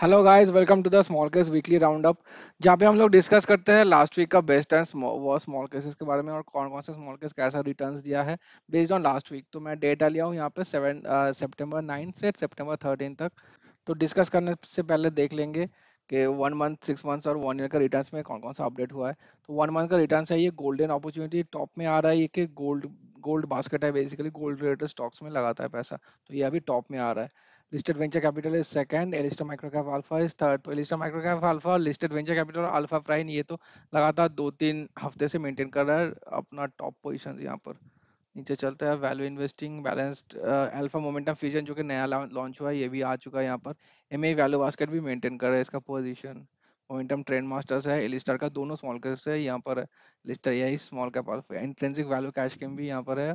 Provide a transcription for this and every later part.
hello guys welcome to the smallcase weekly round up जहाँ पे हम लोग डिस्कस करते हैं लास्ट वीक का बेस्ट एंड वो स्मॉल केसेस के बारे में और कौन कौन से स्मॉल केस कैसा रिटर्न्स दिया है बेस्ड ऑन लास्ट वीक तो मैं डेटा लिया हूँ यहाँ पे सेवन सेप्टेम्बर नाइन से सेप्टेम्बर थर्टीन तक तो डिस्कस करने से पहले देख लेंगे कि वन मंथ सिक्स मंथ्स और वन ईयर का रिटर्न्स में कौन कौन सा अपडेट हुआ है तो वन मंथ का रिटर्न्स है ये गोल्डन अपॉर्चुनिटी टॉप में आ रहा है ये कि गोल्ड गोल्ड बास्केट है बेसिकली गोल्ड रिलेटेड स्टॉक्स में लगाता है पैसा तो ये अभी टॉप में आ रहा है listed venture capital is second elista microcap alpha is third तो elista microcap alpha listed venture capital alpha prime alpha prime ये तो लगातार दो तीन हफ्ते से मेंटेन कर रहा है अपना टॉप पोजीशन यहाँ पर नीचे चलता है value investing balanced alpha momentum fusion जो कि नया लॉन्च हुआ है ये भी आ चुका है यहाँ पर एम ए वैल्यू बास्केट भी मेंटेन कर रहा है इसका पोजीशन मोमेंटम ट्रेंड मास्टर्स है एलिस्टर का दोनों स्मॉल कैप्स है यहाँ पर लिस्टर यही small cap intrinsic value cash game भी यहाँ पर है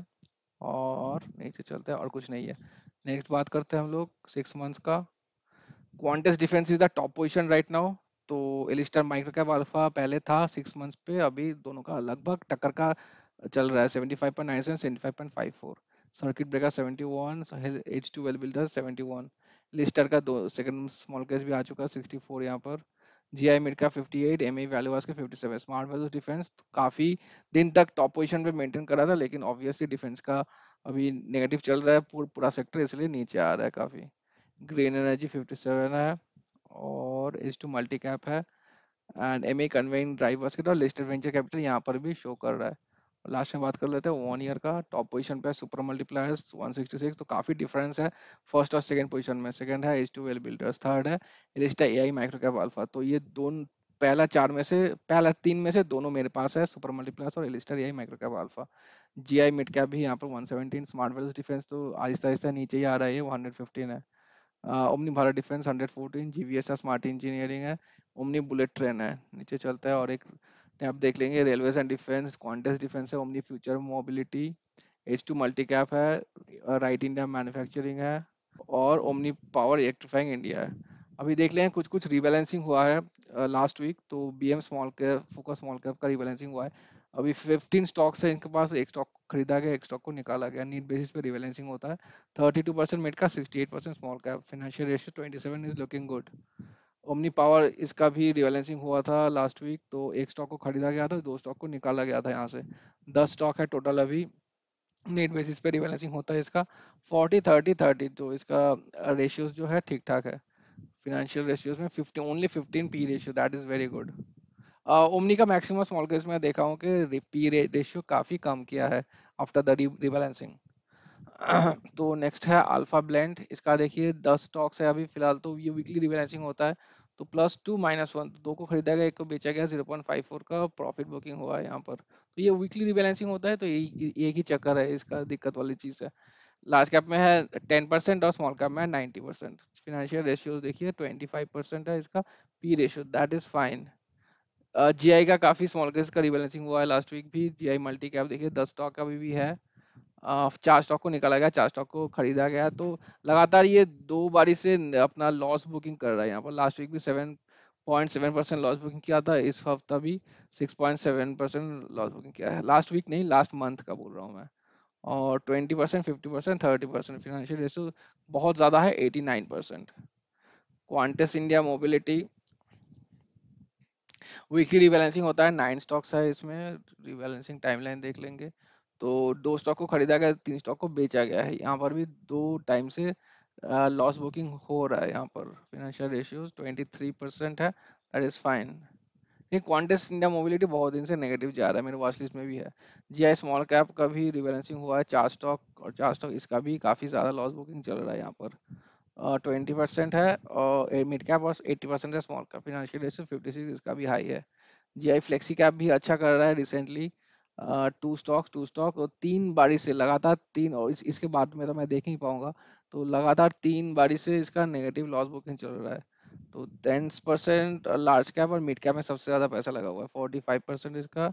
और नीचे चलते हैं और कुछ नहीं है नेक्स्ट बात करते हैं हम लोग सिक्स मंथ्स का Quantace defence is the top position right now तो एलिस्टर माइक्रो कैप अल्फा पहले था सिक्स मंथ्स पे अभी दोनों का लगभग टक्कर का चल रहा है seventy five point nine seven seventy five point five four circuit breaker seventy one H two wealth builder seventy one Alistair का दो सेकंड स्मॉल केस भी आ चुका है सिक्सटी फोर यहाँ पर जी आई मिड का fifty eight M A value का fifty seven smart value defence काफ़ी दिन तक टॉप पोजिशन पे मेंटेन करा था लेकिन ऑब्वियसली डिफेंस का अभी नेगेटिव चल रहा है पूर, पूरा सेक्टर इसलिए नीचे आ रहा है काफ़ी ग्रीन एनर्जी 57 है और एच टू मल्टी कैप है एंड एम ए कन्वेन ड्राइव बास्केट और लिस्टेड वेंचर कैपिटल यहाँ पर भी शो कर रहा है लास्ट में बात कर लेते हैं वन ईयर का टॉप पोजीशन पे सुपर मल्टीप्लायर्स 166 तो काफ़ी डिफरेंस है फर्स्ट और सेकंड पोजीशन में सेकंड है H two wealth builders third है Alistair A I micro cap alpha तो ये दोनों पहला चार में से पहला तीन में से दोनों मेरे पास है सुपर मल्टीप्लस और एलिस्टर यही micro cap alpha G I mid cap भी यहाँ पर 117 स्मार्ट वेल्स डिफेंस तो आहिस्ता आहिस्ता नीचे ही आ रहा है वो 115 है Omni Bharat difference 114 GVS smart engineering है ओमनी बुलेट ट्रेन है नीचे चलता है और एक आप देख लेंगे railway and defence Quantace defence है Omni future mobility H two multi cap है राइट इंडिया मैनुफेक्चरिंग है और ओमनी पावर इलेक्ट्रीफाइंग इंडिया है अभी देख लें कुछ कुछ रिबैलेंसिंग हुआ है लास्ट वीक तो B M small cap focus small cap का रिबैलेंसिंग हुआ है अभी 15 स्टॉक्स है इनके पास एक स्टॉक खरीदा गया एक स्टॉक को निकाला गया नीट बेसिस पे रिबैलेंसिंग होता है 32 परसेंट मिड का 68 percent small cap financial ratio 27 is looking good Omni power इसका भी रिबैलेंसिंग हुआ था लास्ट वीक तो एक स्टॉक को खरीदा गया था दो स्टॉक को निकाला गया था यहाँ से दस स्टॉक है टोटल अभी नेट बेसिस पे रिबैलेंसिंग होता है इसका फोर्टी थर्टी थर्टी तो इसका रेशियोज जो है ठीक ठाक है फिनेंशियल रेशियोज में fifty only fifteen P ratio that is very good Omni का मैक्सिमम स्मॉल केस में देखा हूँ कि पी रेशियो काफ़ी कम किया है आफ्टर द रिबैलेंसिंग तो नेक्स्ट है अल्फा ब्लेंड इसका देखिए दस स्टॉक्स है अभी फिलहाल तो ये वीकली रिबैलेंसिंग होता है तो प्लस टू माइनस वन दो को खरीदा गया एक को बेचा गया जीरो पॉइंट फाइव फोर का प्रॉफिट बुकिंग हुआ है यहाँ पर तो ये वीकली रिबैलेंसिंग होता है तो यही एक ही चक्कर है इसका दिक्कत वाली चीज़ है लार्ज कैप में है टेन परसेंट और स्मॉल कैप में है नाइन्टी परसेंट फिनेंशियल रेशियोज देखिए ट्वेंटी फाइव परसेंट है इसका P ratio that is fine GI का काफी स्मॉल कैप का रिबैलेंसिंग हुआ है लास्ट वीक भी जी आई मल्टी कैप देखिए दस स्टॉक अभी भी है uh, चार स्टॉक को निकाला गया चार स्टॉक को खरीदा गया तो लगातार ये दो बारी से अपना लॉस बुकिंग कर रहा है यहाँ पर लास्ट वीक भी seven point seven percent loss booking किया था इस हफ्ता भी six point seven percent loss booking किया है लास्ट वीक नहीं लास्ट मंथ का बोल रहा हूँ मैं और twenty percent fifty percent thirty percent financial ratio बहुत ज़्यादा है eighty nine percent Quantace India mobility weekly rebalancing होता है नाइन स्टॉक्स है इसमें रिबैलेंसिंग टाइमलाइन देख लेंगे तो दो स्टॉक को खरीदा गया तीन स्टॉक को बेचा गया है यहाँ पर भी दो टाइम से लॉस बुकिंग हो रहा है यहाँ पर financial ratios twenty three percent है दैट इज फाइन ये क्वांटेस्ट इंडिया मोबिलिटी बहुत दिन से नेगेटिव जा रहा है मेरे वॉच लिस्ट में भी है जी आई स्मॉल कैप का भी रिबैलेंसिंग हुआ है चार स्टॉक और चार स्टॉक इसका भी काफ़ी ज़्यादा लॉस बुकिंग चल रहा है यहाँ पर ट्वेंटी परसेंट है और मिड कैप और एट्टी परसेंट है small cap financial ratio fifty six इसका भी हाई है जी आई फ्लेक्सी कैप भी अच्छा कर रहा है recently two stock two stock और तीन बारिश से लगातार तीन और इस, इसके बाद में तो मैं देख ही पाऊंगा तो लगातार तीन बारिश से इसका नेगेटिव लॉस बुकिंग चल रहा है तो टेन परसेंट लार्ज कैप और मिड कैप में सबसे ज़्यादा पैसा लगा हुआ है फोर्टी फाइव परसेंट इसका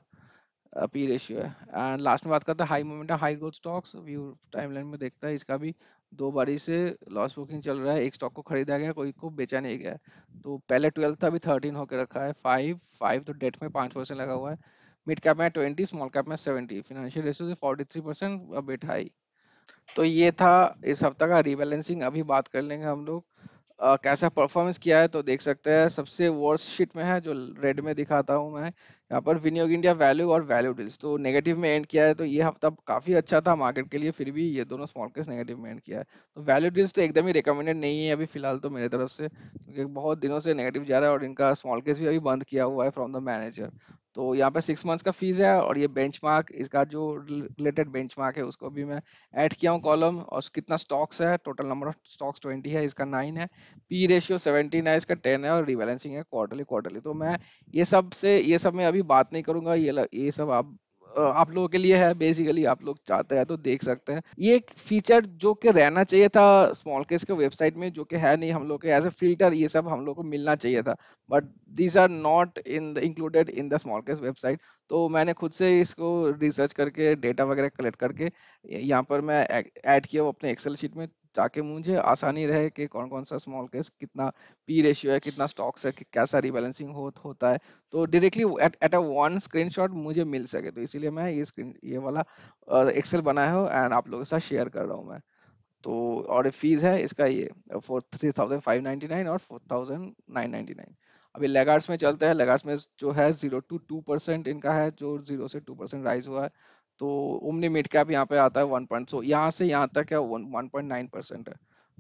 पी uh, रेशियो है एंड लास्ट में बात करते हैं high moment high growth stocks view timeline में देखता है इसका भी दो बारी से लॉस बुकिंग चल रहा है एक स्टॉक को खरीदा गया कोई को बेचा नहीं गया तो पहले ट्वेल्थ था अभी थर्टीन होकर रखा है फाइव फाइव तो डेट में पाँच परसेंट लगा हुआ है मिड कैप में ट्वेंटी स्मॉल कैप में सेवेंटी फिनेंशियल रेशियो से forty three percent bet high तो ये था इस हफ्ता का रिबैलेंसिंग अभी बात कर लेंगे हम लोग आ, कैसा परफॉर्मेंस किया है तो देख सकते हैं सबसे वर्स्ट शीट में है जो रेड में दिखाता हूँ मैं यहाँ पर विनियोग इंडिया वैल्यू और वैल्यू डील्स तो नेगेटिव में एंड किया है तो ये हफ्ता काफ़ी अच्छा था मार्केट के लिए फिर भी ये दोनों स्मॉल केस नेगेटिव में एंड किया है तो वैल्यू डील्स तो एकदम ही रिकमेंडेड नहीं है अभी फिलहाल तो मेरे तरफ से क्योंकि बहुत दिनों से नेगेटिव जा रहा है और इनका स्मॉल केस भी अभी बंद किया हुआ है फ्रॉम द मैनेजर तो यहाँ पे सिक्स मंथ्स का फीस है और ये बेंचमार्क इसका जो रिलेटेड बेंचमार्क है उसको भी मैं ऐड किया हूँ कॉलम और कितना स्टॉक्स है total number of stocks twenty है इसका नाइन है पी रेशियो सेवेंटीन है इसका टेन है और रिबैलेंसिंग है क्वार्टरली क्वार्टरली तो मैं ये सब से ये सब मैं अभी बात नहीं करूंगा ये ये सब आप आप लोगों के लिए है बेसिकली आप लोग चाहते हैं तो देख सकते हैं ये एक फीचर जो कि रहना चाहिए था स्मॉल केस के वेबसाइट में जो कि है नहीं हम लोग के एज ए फिल्टर ये सब हम लोग को मिलना चाहिए था but these are not in included in the smallcase website तो मैंने खुद से इसको रिसर्च करके डेटा वगैरह कलेक्ट करके यहाँ पर मैं ऐड किया वो अपने एक्सेल शीट में ताकि मुझे आसानी रहे कि कौन कौन सा स्मॉल केस कितना पी रेशियो है कितना स्टॉक्स है कि कैसा रिबैलेंसिंग हो, होता है तो directly at at a one screenshot मुझे मिल सके तो इसीलिए मैं ये स्क्रीन ये वाला एक्सेल बनाया हूँ एंड आप लोगों के साथ शेयर कर रहा हूँ मैं तो और फीस है इसका ये four three thousand five ninety nine और four thousand nine ninety nine अभी लेगार्ड्स में चलते हैं लेगार्ड्स में जो है जीरो टू टू परसेंट इनका है जो जीरो से टू परसेंट राइज हुआ है तो ओमनी मिड कैप यहाँ पे आता है वन पॉइंट सो यहाँ से यहाँ तक है वन पॉइंट नाइन परसेंट है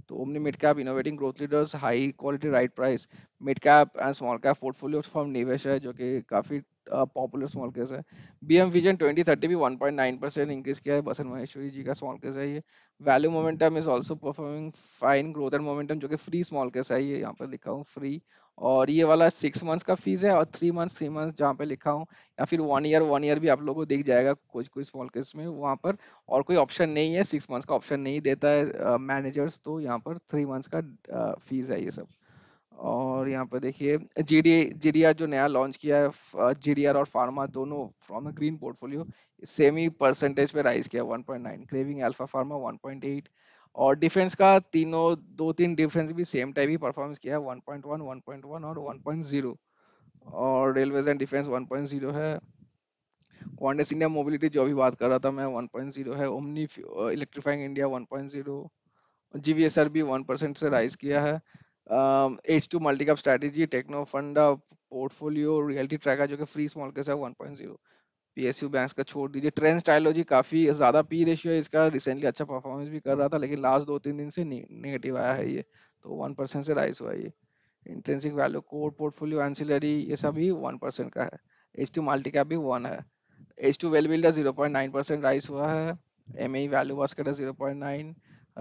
तो Omni mid cap innovating growth leaders high quality right price mid cap and small cap portfolio from Niveshaay है जो कि काफ़ी पॉपुलर स्मॉल केस है B M vision twenty thirty भी one point nine percent increase किया है बसन महेश्वरी जी का स्मॉल केस है ये value momentum is also performing fine growth and momentum जो कि फ्री स्मॉल केस है ये यहाँ पर लिखा हूँ फ्री और ये वाला सिक्स मंथ्स का फीस है और थ्री मंथ्स थ्री मंथ्स जहाँ पे लिखा हूँ या फिर वन ईयर वन ईयर भी आप लोगों को दिख जाएगा कुछ कुछ स्मॉल केस में वहाँ पर और कोई ऑप्शन नहीं है सिक्स मंथ्स का ऑप्शन नहीं देता है मैनेजर्स uh, तो यहाँ पर थ्री मंथ्स का फीस uh, है ये सब और यहाँ पे देखिए जीडी जीडीआर जो नया लॉन्च किया है जीडीआर और फार्मा दोनों from the Green Portfolio semi percentage पे राइज किया 1.9 क्रेविंग अल्फा फार्मा 1.8 और डिफेंस का तीनों दो तीन डिफेंस भी सेम टाइप ही परफॉर्मेंस किया है 1.1 1.1 और 1.0 और रेलवेज एंड डिफेंस 1.0 है क्वांटस इंडिया मोबिलिटी जो अभी बात कर रहा था मैं वन है Omni electrifying India one point GVSR भी वन से राइज किया है H um, two multi-cap strategy, techno fund portfolio reality track है जो कि फ्री स्मॉल साथ one point zero P S U bank का छोड़ दीजिए ट्रेंड स्टाइलोजी काफ़ी ज़्यादा पी रेशियो है इसका रिसेंटली अच्छा परफॉर्मेंस भी कर रहा था लेकिन लास्ट दो तीन दिन से नेगेटिव आया है ये तो वन परसेंट से राइज हुआ ये intrinsic value core portfolio ancillary ये सब ही वन परसेंट का है एच टू मल्टी कैप भी वन है H two wealth builder zero point nine percent rise हुआ है एम ई वैल्यू बास्केट है zero point nine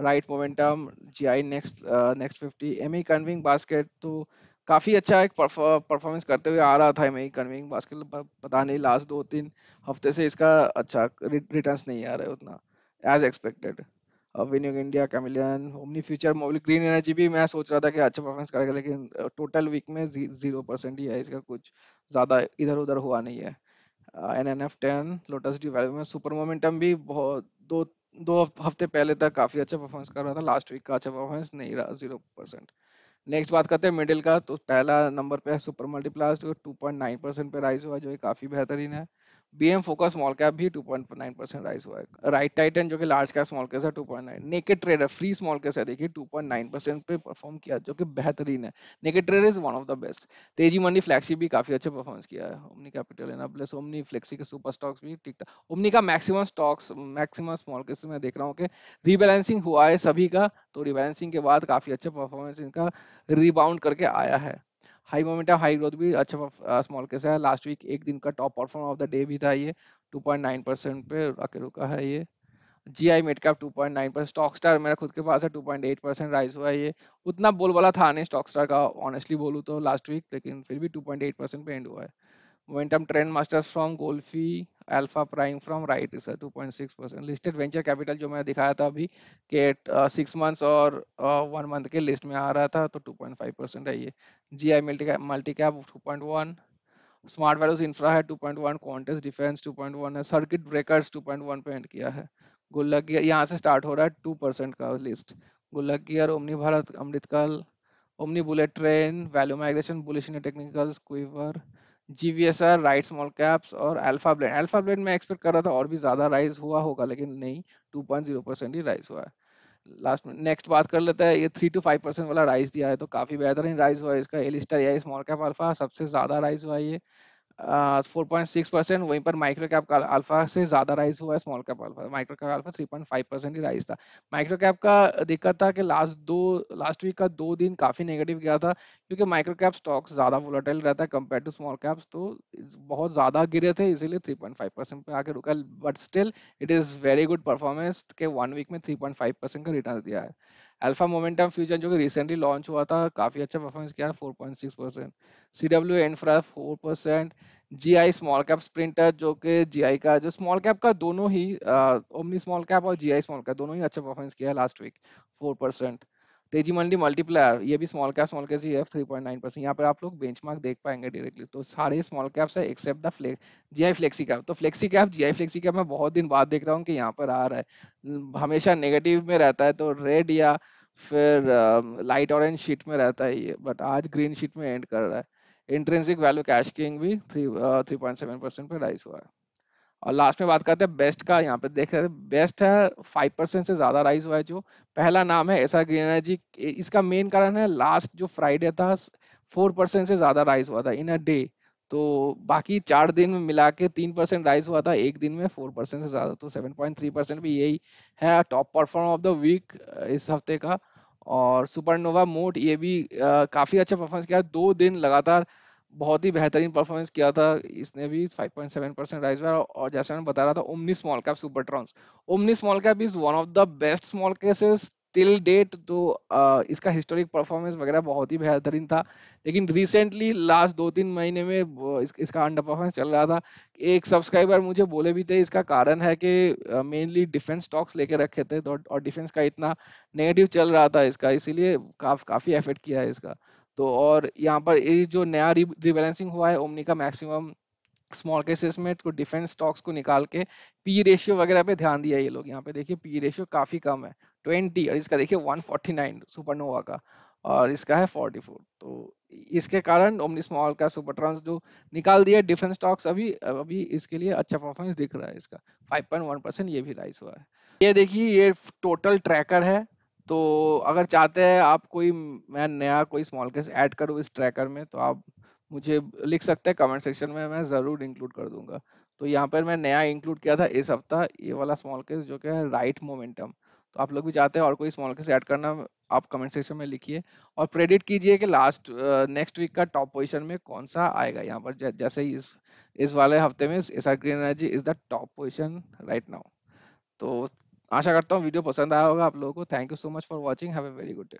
Wright momentum G I next next fifty M E कन्विंग basket तो काफ़ी अच्छा एक परफॉर्मेंस uh, करते हुए आ रहा था एम ई कन्विंग बास्केट पता नहीं लास्ट दो तीन हफ्ते से इसका अच्छा रिटर्न नहीं आ रहे उतना as expected winning India chameleon Omni future mobility green energy भी मैं सोच रहा था कि अच्छा परफॉर्मेंस करेगा लेकिन टोटल uh, वीक में जीरो परसेंट ही है इसका कुछ ज़्यादा इधर उधर हुआ नहीं है N N F ten lotus D value में सुपर मोमेंटम भी बहुत दो दो हफ्ते पहले तक काफी अच्छा परफॉर्मेंस कर रहा था लास्ट वीक का अच्छा परफॉर्मेंस नहीं रहा जीरो परसेंट नेक्स्ट बात करते हैं मिडिल का तो पहला नंबर पे है सुपर मल्टीप्लास जो नाइन परसेंट पे राइज हुआ जो काफ़ी बेहतरीन है बीएम फोकस स्मॉल कैप भी 2.9 परसेंट राइज हुआ है राइट टाइटन जो कि लार्ज कैप स्मॉल कैप है 2.9 naked trader free small cap है देखिए 2.9 परसेंट पे परफॉर्म किया जो कि बेहतरीन है naked trader is one of the best Teji Mandi flexi भी काफी अच्छा परफॉर्मेंस किया है ओमनी कैपिटल एना प्लस ओमनी फ्लेक्सी के सुपर स्टॉक्स भी ठीक था ओमनी का maximum stocks maximum small cap मैं देख रहा हूँ कि रीबैलेंसिंग हुआ है सभी का तो रिबैलेंसिंग के बाद काफी अच्छा परफॉर्मेंस इनका रिबाउंड करके आया है हाई मोमेंटम हाई ग्रोथ भी अच्छा स्मॉल केस है लास्ट वीक एक दिन का top perform of the day भी था ये 2.9 परसेंट पे आके रुका है ये G I mid two point nine percent stock star मेरा खुद के पास है two point eight percent rise हुआ है ये उतना बोल वाला था नहीं स्टॉक स्टार का ऑनेस्टली बोलूँ तो लास्ट वीक लेकिन फिर भी टू पॉइंट एट परसेंट पे एंड हुआ है मोमेंटम ट्रेंड मास्टर्स फ्रॉम गोल्फी alpha prime from Wright two point six percent listed venture capital जो मैंने दिखाया था अभी के सिक्स मंथ्स और वन मंथ के लिस्ट में आ रहा था तो टू पॉइंट फाइव परसेंट है ये G I multi multi cap two point one smart values infra है two point one Quantace defence two point one है सर्किट ब्रेकर्स टू पॉइंट 2.1 पेंट किया है गुल्लक गियर यहाँ से स्टार्ट हो रहा है टू परसेंट का list Gullak gear Omni Bharat Amritkaal Omni bullet train value migration bullion technicals quiver GVSR Wright small caps और अल्फा ब्लेंड अल्फा ब्लेंड में एक्सपेक्ट कर रहा था और भी ज़्यादा राइज हुआ होगा लेकिन नहीं 2.0 परसेंट ही राइज हुआ है लास्ट में नेक्स्ट बात कर लेते हैं ये थ्री टू फाइव परसेंट वाला राइज दिया है तो काफ़ी बेहतरीन राइज हुआ है इसका एलिस्टर या स्मॉल कैप अल्फा सबसे ज़्यादा राइज हुआ है ये 4.6 परसेंट वहीं पर माइक्रो कैप का अल्फा से ज्यादा राइज हुआ है small cap alpha micro cap alpha three point percent ही राइज था माइक्रो कैप का दिक्कत था कि लास्ट दो लास्ट वीक का दो दिन काफी नेगेटिव गया था क्योंकि माइक्रो कैप स्टॉक्स ज्यादा वोलाटाइल रहता है कंपेयर टू स्मॉल कैप्स तो बहुत ज्यादा गिरे थे इसीलिए थ्री पॉइंट फाइव परसेंट पे आके रुका but still it is very good performance के वन वीक में थ्री पॉइंट फाइव परसेंट का रिटर्न दिया है अल्फा मोमेंटम फ्यूजन जो कि रिसेंटली लॉन्च हुआ था काफ़ी अच्छा परफॉर्मेंस किया four point six percent C W infra four percent G I small cap sprinter जो कि जी आई का जो स्मॉल कैप का दोनों ही ओमनी स्मॉल कैप और जी आई स्मॉल कैप दोनों ही अच्छा परफॉर्मेंस किया है लास्ट वीक फोर परसेंट तेजी मंडी मल्टीप्लायर ये भी small cap small cap GF 3.9 percent यहाँ पर आप लोग बेंचमार्क देख पाएंगे डायरेक्टली तो सारे स्मॉल कैप्स है except the G I flexi cap तो flexi cap I flexi cap मैं बहुत दिन बाद देख रहा हूँ कि यहाँ पर आ रहा है हमेशा नेगेटिव में रहता है तो रेड या फिर लाइट ऑरेंज शीट में रहता है ये बट आज ग्रीन शीट में एंड कर रहा है इंट्रेंसिक वैल्यू कैश किंग भी three three point seven percent पर राइज हुआ है और लास्ट में बात करते हैं बेस्ट का यहाँ पे देख रहे हैं बेस्ट है फाइव परसेंट से ज़्यादा राइज हुआ है जो पहला नाम है एसआर ग्रीन एनर्जी इसका मेन कारण है लास्ट जो फ्राइडे था फोर परसेंट से ज़्यादा राइज हुआ था इन अ डे तो बाकी चार दिन में मिला के तीन परसेंट राइज हुआ था एक दिन में फोर परसेंट से ज़्यादा तो सेवन पॉइंट थ्री परसेंट भी यही है top perform of the week इस हफ्ते का और सुपरनोवा मोट ये भी आ, काफ़ी अच्छा परफॉर्मेंस किया दो दिन लगातार बहुत ही बेहतरीन परफॉर्मेंस किया था इसने भी 5.7 परसेंट राइज हुआ और जैसे मैंने बता रहा था ओमनी स्मॉल कैप सुपर ट्रॉन्स omni small cap is one of the best small cases till date तो आ, इसका हिस्टोरिक परफॉर्मेंस वगैरह बहुत ही बेहतरीन था लेकिन रिसेंटली लास्ट दो तीन महीने में इस, इसका अंडर परफॉर्मेंस चल रहा था एक सब्सक्राइबर मुझे बोले भी थे इसका कारण है कि मेनली डिफेंस स्टॉक्स लेके रखे थे तो और डिफेंस का इतना नेगेटिव चल रहा था इसका इसीलिए काफ, काफ़ी एफेक्ट किया है इसका तो और यहाँ पर ये जो नया रिबैलेंसिंग हुआ है ओमनी का मैक्सिमम स्मॉल केसेस में तो डिफेंस स्टॉक्स को निकाल के पी रेशियो वगैरह पे ध्यान दिया ये लोग यहाँ पे देखिए पी रेशियो काफी कम है ट्वेंटी और इसका देखिए 149 सुपरनोवा का और इसका है 44 तो इसके कारण ओमनी स्मॉल का सुपर ट्रांस जो निकाल दिया डिफेंस स्टॉक्स अभी अभी इसके लिए अच्छा परफॉर्मेंस दिख रहा है इसका 5.1 परसेंट ये भी राइज हुआ है ये देखिए ये टोटल ट्रैकर है तो अगर चाहते हैं आप कोई मैं नया कोई स्मॉल केस ऐड करूँ इस ट्रैकर में तो आप मुझे लिख सकते हैं कमेंट सेक्शन में मैं ज़रूर इंक्लूड कर दूंगा तो यहाँ पर मैं नया इंक्लूड किया था इस हफ्ता ये वाला स्मॉल केस जो कि है राइट मोमेंटम तो आप लोग भी चाहते हैं और कोई स्मॉल केस ऐड करना आप कमेंट सेक्शन में लिखिए और प्रेडिट कीजिए कि लास्ट नेक्स्ट वीक का टॉप पोजीशन में कौन सा आएगा यहाँ पर जैसे इस इस वाले हफ्ते में S R green energy is the top position right now तो आशा करता हूँ वीडियो पसंद आया होगा आप लोगों को thank you so much for watching have a very good day